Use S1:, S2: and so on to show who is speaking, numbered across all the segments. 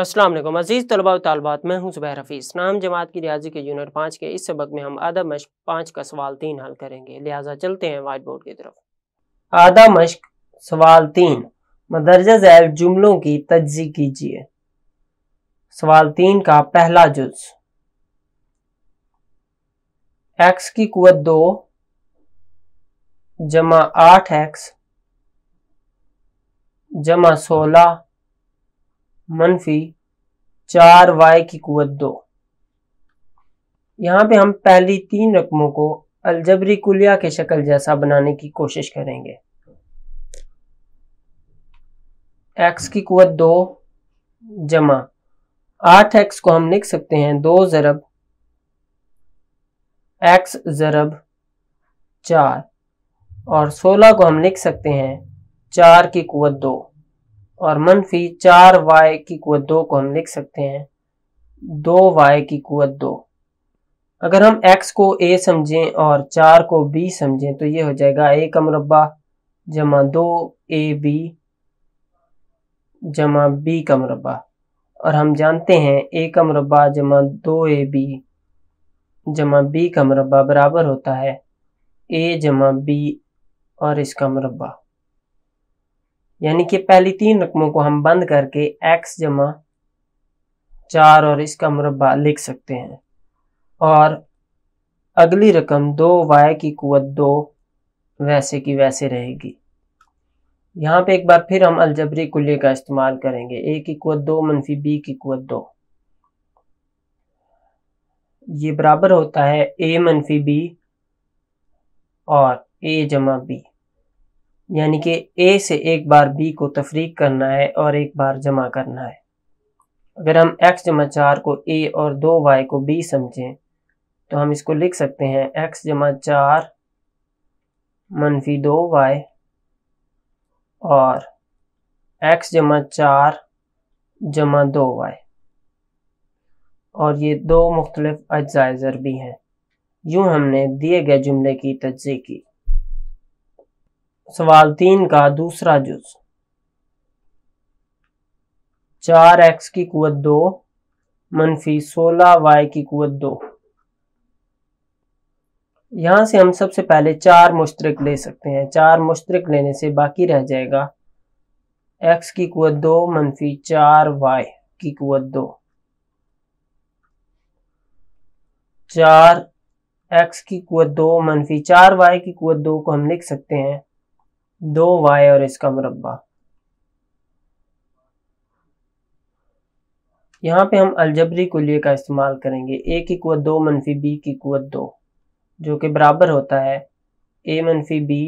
S1: असलम अजीज़ तलबा तलबात मैं हूँ ज़ुबैर हफीज़ नाम जमात की रियाजी के यूनिट पाँच के इस सबक में हम आधा मश्क पाँच का सवाल तीन हल करेंगे लिहाजा चलते हैं वाइट बोर्ड की तरफ आधा मश्क सवाल तीन मदरजा जैल जुमलों की तजी कीजिए सवाल तीन का पहला जुज एक्स की कुत दो जमा आठ एक्स जमा सोलह मनफी चार वाई की कुत दो यहाँ पे हम पहली तीन रकमों को अलजबरी कुलिया के शक्ल जैसा बनाने की कोशिश करेंगे एक्स की कुत दो जमा आठ एक्स को हम लिख सकते हैं दो जरब एक्स जरब चार और सोलह को हम लिख सकते हैं चार की कुत दो और मनफी चार वाई की कुत दो को हम लिख सकते हैं दो वाई की कुत दो अगर हम एक्स को ए समझें और चार को बी समझें तो ये हो जाएगा ए का मुरबा जमा दो ए बी जमा बी का मुरबा और हम जानते हैं ए का मुरबा जमा दो ए बी जमा बी का मुरबा बराबर होता है ए जमा बी और इसका मुरबा यानी कि पहली तीन रकमों को हम बंद करके x जमा चार और इसका मुरबा लिख सकते हैं और अगली रकम दो वाई की कुत दो वैसे की वैसे रहेगी यहाँ पे एक बार फिर हम अलजबरी कुल्ले का इस्तेमाल करेंगे ए की कुत दो मनफी बी की कुत दो ये बराबर होता है ए मनफी बी और ए जमा बी यानी कि ए से एक बार बी को तफरीक करना है और एक बार जमा करना है अगर हम एक्स जमा चार को ए और दो वाई को बी समझें तो हम इसको लिख सकते हैं एक्स जमा चार मनफी दो वाई और एक्स जमा चार जमा दो वाई और ये दो मुख्तलिफ अजायजर भी हैं यूँ हमने दिए गए जुमले की तज्जी की सवाल तीन का दूसरा जुज चार एक्स की कुत दो मनफी सोलह वाई की कुत दो यहां से हम सबसे पहले चार मुश्तरक ले सकते हैं चार मुश्तरक लेने से बाकी रह जाएगा एक्स की कुत दो मनफी चार वाई की कुत दो चार एक्स की कुत दो मनफी चार वाई की कुत दो को हम लिख सकते हैं दो वाई और इसका मुरबा यहाँ पे हम अलजबरी कुलिये का इस्तेमाल करेंगे ए की कुत दो मनफी बी की कुत दो जो कि बराबर होता है ए मनफी बी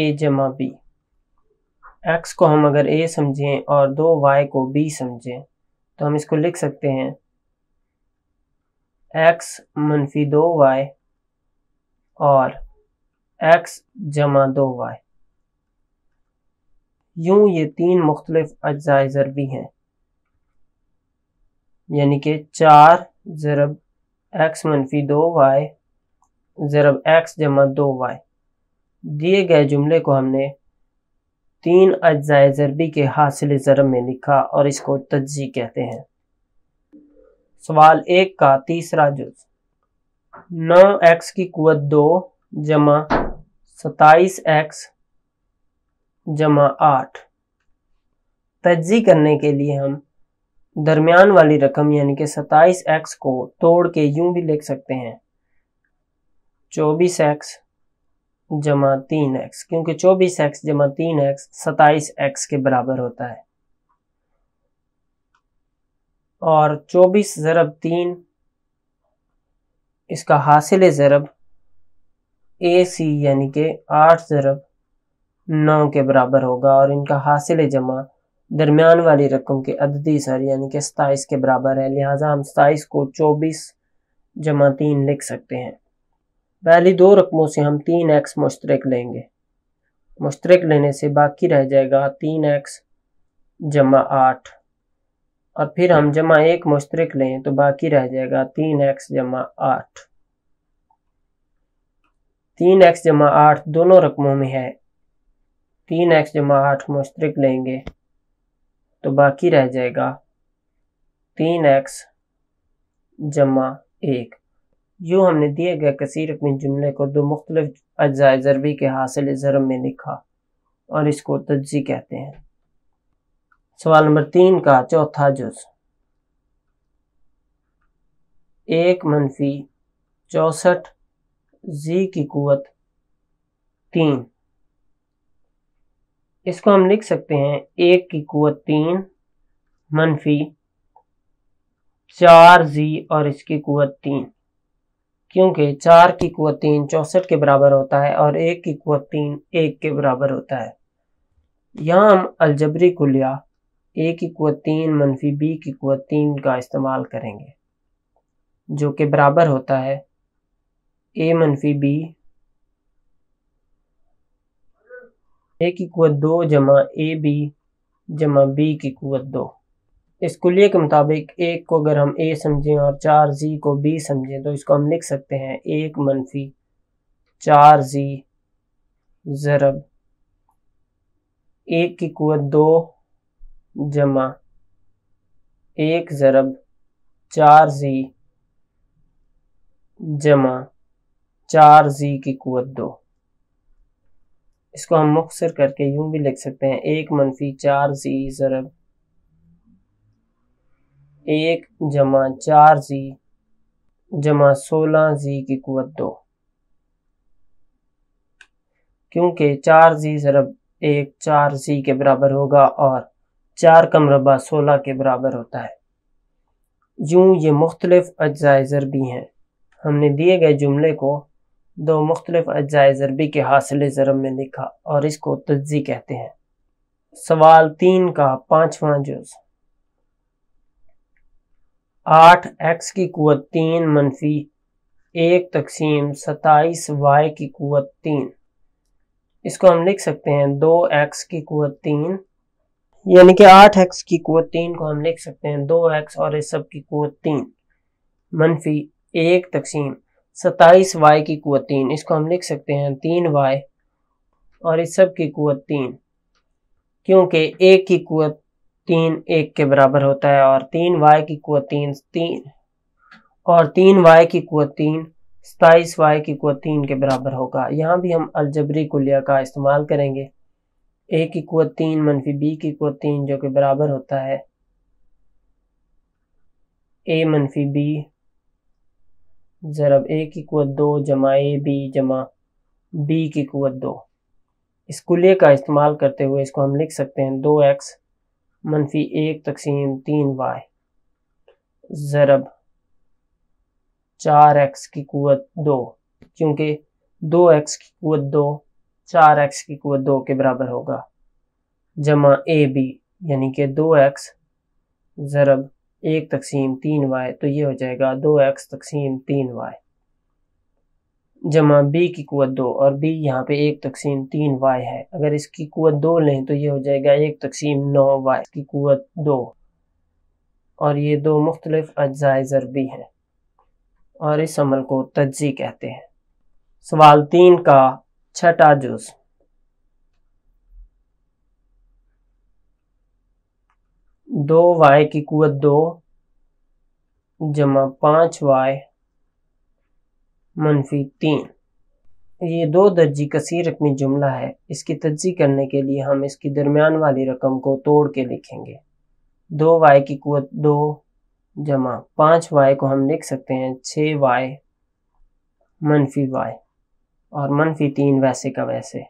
S1: ए जमा बी एक्स को हम अगर ए समझें और दो वाई को बी समझें तो हम इसको लिख सकते हैं एक्स मनफी दो वाई और एक्स जमा दो वाई यूं ये तीन मुख्तलिफ अज्जाए ज़रबी हैं यानी कि चार ज़रब एक्स मनफी दो वाई ज़रब एक्स जमा दो वाई दिए गए जुमले को हमने तीन अज्जाए ज़रबी के हासिल ज़रब में लिखा और इसको तजी कहते हैं सवाल एक का तीसरा जुज नौ एक्स की कुत दो जमा सताइस एक्स जमा आठ तजी करने के लिए हम दरमियान वाली रकम यानी कि सताइस एक्स को तोड़ के यूं भी लिख सकते हैं चौबीस एक्स जमा तीन एक्स क्योंकि चौबीस एक्स जमा तीन एक्स सताइस एक्स के बराबर होता है और चौबीस ज़रब तीन इसका हासिल ज़रब ए सी यानी कि आठ ज़रब नौ के बराबर होगा और इनका हासिल जमा दरमियान वाली रकम के अददी सर यानी कि सताइस के बराबर है लिहाजा हम सताईस को चौबीस जमा तीन लिख सकते हैं पहली दो रकमों से हम तीन एक्स मुश्तरक लेंगे मुश्तरक लेने से बाकी रह जाएगा तीन एक्स जमा आठ और फिर हम जमा एक मुश्तरक लें तो बाकी रह जाएगा तीन एक्स जमा आठ तीन एक्स जमा आठ दोनों रकमों में है तीन एक्स जमा आठ मुश्तरक लेंगे तो बाकी रह जाएगा तीन एक्स जमा एक यूँ हमने दिए गए कसीर अपने जुमले को दो मुख्तलिफ अज्जा ज़रबी के हासिल ज़रब में लिखा और इसको तजी कहते हैं सवाल नंबर तीन का चौथा जुज एक मनफी चौसठ जी की कुत तीन इसको हम लिख सकते हैं एक की कुत तीन मनफी चार जी और इसकी कुत तीन क्योंकि चार की कुत तीन चौसठ के बराबर होता है और एक की कुत तीन एक के बराबर होता है यहां हम अलजबरी कुलिया ए की कुत तीन मनफी बी की कुत तीन का इस्तेमाल करेंगे जो कि बराबर होता है ए मनफी बी ए की कुत दो जमा ए बी जमा बी की कुत दो इस कुलिये के मुताबिक एक को अगर हम ए समझें और चार जी को बी समझें तो इसको हम लिख सकते हैं एक मनफी चार जी ज़रब एक की कुत दो जमा एक ज़रब चार जी जमा चार जी की कुत दो इसको हम मुखसर करके यूं भी लिख सकते हैं एक मनफी चार जी ज़रब एक जमा चार जी जमा सोलह जी की कुत दो क्योंकि चार जी ज़रब एक चार जी के बराबर होगा और चार कम रबा सोलह के बराबर होता है यूं ये मुख्तलिफ अजायजर भी हैं हमने दिए गए जुमले को दो मुख्तलिफ अज्जाए ज़रबी के हासिल ज़रब में लिखा और इसको तजी कहते हैं सवाल तीन का पांचवा जुज आठ एक्स की कुत तीन मनफी एक तकसीम सताईस वाई की कुत तीन इसको हम लिख सकते हैं दो एक्स की कुत तीन यानी कि आठ एक्स की कुत तीन को हम लिख सकते हैं दो एक्स और इस सब की कुत तीन मनफी एक तकसीम सत्ताईस वाई की कुत तीन इसको हम लिख सकते हैं तीन वाई और इस सब की कुत तीन क्योंकि एक की कुत तीन एक के बराबर होता है और तीन वाई की कुत तीन तीन और तीन वाई की कुत तीन सताईस वाई की कुत तीन के बराबर होगा यहाँ भी हम अलजबरी कुलिया का इस्तेमाल करेंगे ए की कुत तीन मनफी बी की कुत तीन जो कि बराबर होता है ए मनफी बी ज़रब ए की कुत दो जमा ए बी जमा बी की कुत दो इस कुल्ले का इस्तेमाल करते हुए इसको हम लिख सकते हैं दो एक्स मनफी एक तकसीम तीन वाई ज़रब चार एक्स की कुत दो क्योंकि दो एक्स की कुत दो चार एक्स की कुत दो के बराबर होगा जमा ए बी यानी कि दो एक्स ज़रब एक तकसीम तीन वाई तो ये हो जाएगा दो एक्स तकसीम तीन वाई जमा बी की कुत दो और बी यहाँ पे एक तकसीम तीन वाई है अगर इसकी कुत दो लें तो ये हो जाएगा एक तकसीम नौ वाई की कुत दो और ये दो मुख्तलिफ अज्जाए ज़रबी हैं और इस अमल को तजी कहते हैं सवाल तीन का छठा जुज़ दो वाई की कुत दो जमा पाँच वाई मनफी तीन ये दो दर्जी कसीर रकमी जुमला है इसकी तजी करने के लिए हम इसकी दरमियान वाली रकम को तोड़ के लिखेंगे दो वाई की कुत दो जमा पाँच वाई को हम लिख सकते हैं छः वाई मनफी वाई और मनफी तीन वैसे का वैसे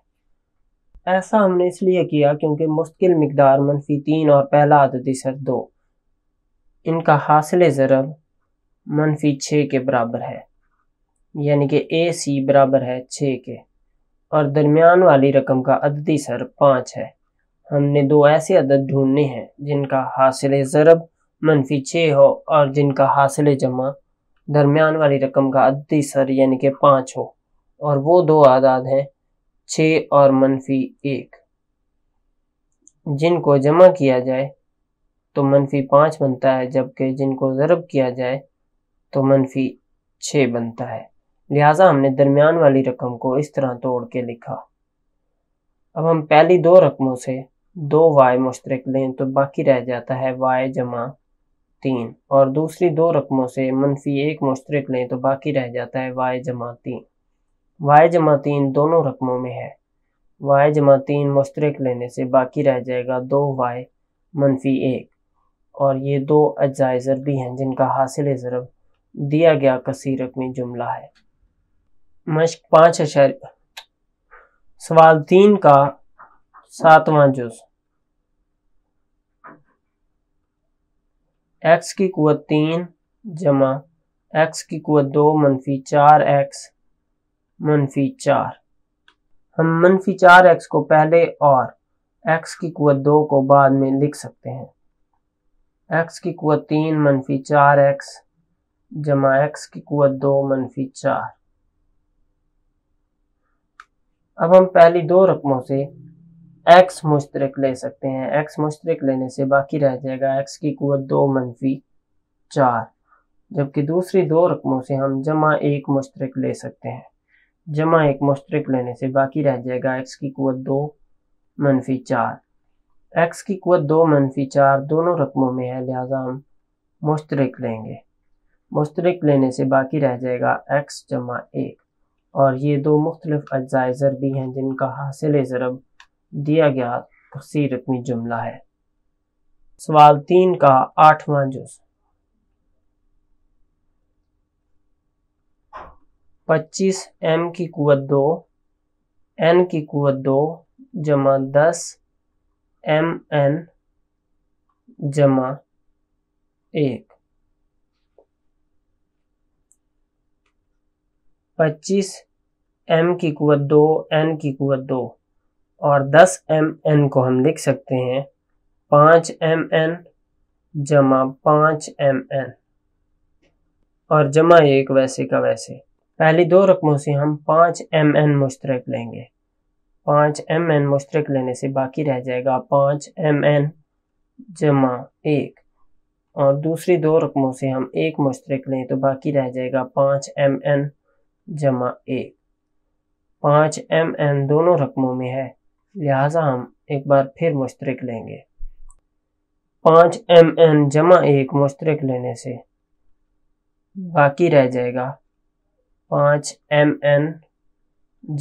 S1: ऐसा हमने इसलिए किया क्योंकि मुश्किल मकदार मनफी तीन और पहला आददी सर दो इनका हासिल ज़रब मनफी छः के बराबर है यानी कि ए सी बराबर है छः के और दरमियान वाली रकम का अददी सर पाँच है हमने दो ऐसे अदद ढूंढने हैं जिनका हासिल ज़रब मनफी छः हो और जिनका हासिल जमा दरमियान वाली रकम का अददी सर यानी कि पाँच हो और वो दो आदाद हैं छ और मनफी एक जिनको जमा किया जाए तो मनफी पाँच बनता है जबकि जिनको ज़रब किया जाए तो मनफी छ बनता है लिहाजा हमने दरमियान वाली रकम को इस तरह तोड़ के लिखा अब हम पहली दो रकमों से दो वाय मुश्तरक लें तो बाकी रह जाता है वाय जमा तीन और दूसरी दो रकमों से मनफी एक मुश्तरक लें तो बाकी रह जाता है वाय जमा तीन वाय जमा तीन दोनों रकमों में है वाय जमा तीन मुश्तरक लेने से बाकी रह जाएगा दो वाय मनफी एक और ये दो अज्जाय भी हैं जिनका हासिल ज़रब दिया गया कसी रकमी जुमला है मश्क पाँच अशर सवाल तीन का सातवां जुज़ एक्स की कुत तीन जमा एक्स की कुत दो मनफी चार एक्स मनफी चार हम मनफी चार एक्स को पहले और एक्स की कुत दो को बाद में लिख सकते हैं एक्स की कुत तीन मनफी चार एक्स जमा एक्स की कुत दो मनफी चार अब हम पहली दो रकमों से एक्स मुश्तरक ले सकते हैं एक्स मुश्तरक लेने से बाकी रह जाएगा एक्स की कुत दो मनफी चार जबकि दूसरी दो रकमों से हम जमा एक मुश्तरक ले सकते हैं जमा एक मुश्तरक लेने से बाकी रह जाएगा एक्स की कुत दो मनफी चार एक्स की कुत दो मनफी चार दोनों रकमों में है लिहाजा हम मुश्तरक लेंगे मुश्तरक लेने से बाकी रह जाएगा एक्स जमा एक और ये दो मुख्तलिफ अजायजर भी हैं जिनका हासिल ज़रब दिया गया तकसीर रकमी जुमला है सवाल तीन का आठवां जुज़ पच्चीस एम की कुत दो एन की कुत दो जमा दस एम एन जमा एक पच्चीस एम की कुत दो एन की कुत दो और दस एम एन को हम लिख सकते हैं पाँच एम एन जमा पाँच एम एन और जमा एक वैसे का वैसे पहली दो रकमों से हम पाँच एम एन मुश्तरक लेंगे पाँच एम एन मुश्तरक लेने से बाकी रह जाएगा पाँच एम एन जमा एक और दूसरी दो रकमों से हम एक मुश्तरक लें तो बाकी रह जाएगा पाँच एम एन जमा एक पाँच एम एन दोनों रकमों में है लिहाजा हम एक बार फिर मुश्तरक लेंगे पाँच एम एन जमा एक मुश्तरक लेने से बाकी रह जाएगा पाँच एम एन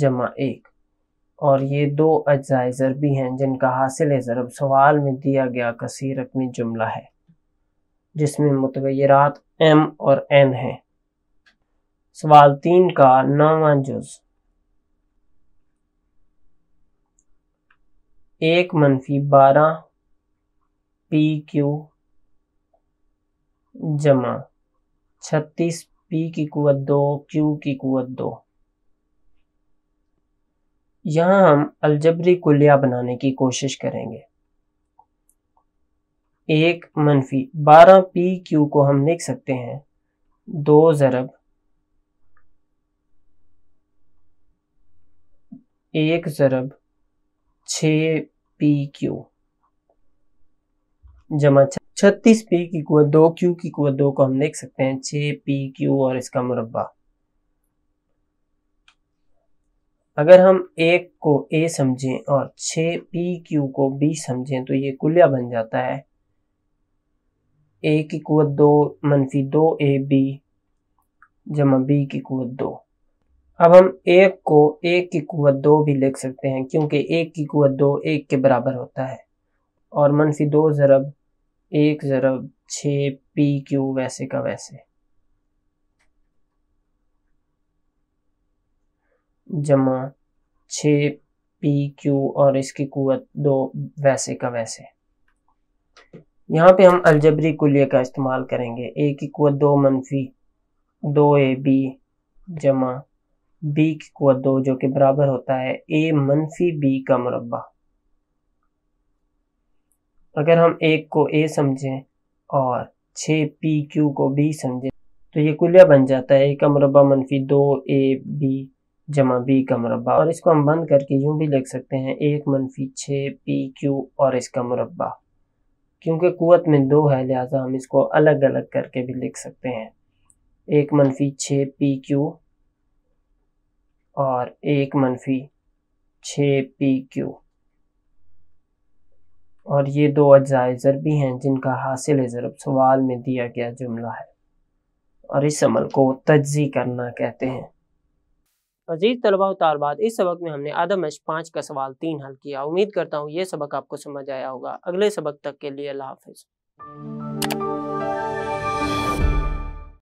S1: जमा एक और ये दो अज्जा ज़र भी हैं जिनका हासिल ज़रब सवाल में दिया गया कसी रकमी जुमला है जिसमें मुतवरात एम और एन हैं सवाल तीन का नौवा जुज एक मनफी बारह पी क्यू जमा छत्तीस पी की कुत दो क्यू की कुत दो यहां हम अलजबरी कुलिया बनाने की कोशिश करेंगे एक मनफी बारह पी क्यू को हम लिख सकते हैं दो ज़रब एक ज़रब छ पी क्यू जमा छत्तीस पी की कुत दो क्यू की कुत दो को हम देख सकते हैं छ पी क्यू और इसका मुरबा अगर हम एक को ए समझें और छ पी क्यू को बी समझें तो ये कुलिया बन जाता है ए की कुत दो मनफी दो ए बी जमा बी की कुत दो अब हम एक को एक की कुत दो भी लिख सकते हैं क्योंकि एक की कुत दो एक के बराबर होता है और मनफी दो ज़रब एक ज़रब छ पी क्यू वैसे का वैसे जमा छ पी क्यू और इसकी कुत दो वैसे का वैसे यहाँ पे हम अलजबरी कुलिये का इस्तेमाल करेंगे ए की कुत दो मनफी दो ए बी जमा बी की कुत दो जो कि बराबर होता है ए मनफी बी का मुरबा अगर हम एक को ए समझें और छ पी क्यू को बी समझें तो ये कुलिया बन जाता है ए का मुरबा मनफी दो ए बी जमा बी का मुरबा और इसको हम बंद करके यूँ भी लिख सकते हैं एक मनफी छः पी क्यू और इसका मुरबा क्योंकि कुत में दो है लिहाजा हम इसको अलग अलग करके भी लिख सकते हैं एक मनफी छ पी क्यू और एक मनफी छ पी क्यू और ये दो अजायज़र भी हैं जिनका हासिल ज़रब सवाल में दिया गया जुमला है और इस अमल को तजी करना कहते हैं अजीज तलबा तलबात इस सबक में हमने आधा मश पाँच का सवाल तीन हल किया उम्मीद करता हूँ ये सबक आपको समझ आया होगा अगले सबक तक के लिए अल्लाह हाफिज़